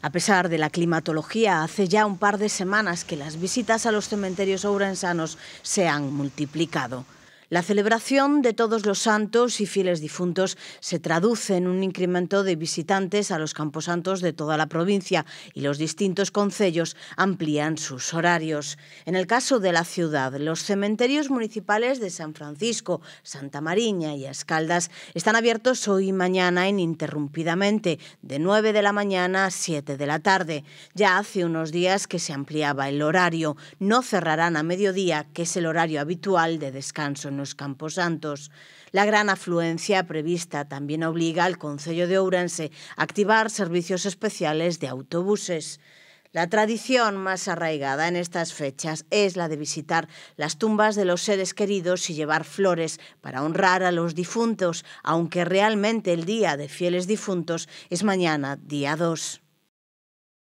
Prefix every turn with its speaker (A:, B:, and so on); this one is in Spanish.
A: A pesar de la climatología, hace ya un par de semanas que las visitas a los cementerios ourensanos se han multiplicado. La celebración de todos los santos y fieles difuntos se traduce en un incremento de visitantes a los camposantos de toda la provincia y los distintos concellos amplían sus horarios. En el caso de la ciudad, los cementerios municipales de San Francisco, Santa Mariña y Escaldas están abiertos hoy y mañana ininterrumpidamente, de 9 de la mañana a 7 de la tarde. Ya hace unos días que se ampliaba el horario. No cerrarán a mediodía, que es el horario habitual de descanso en los campos santos. La gran afluencia prevista también obliga al Concello de Ourense a activar servicios especiales de autobuses. La tradición más arraigada en estas fechas es la de visitar las tumbas de los seres queridos y llevar flores para honrar a los difuntos, aunque realmente el Día de Fieles Difuntos es mañana, día 2.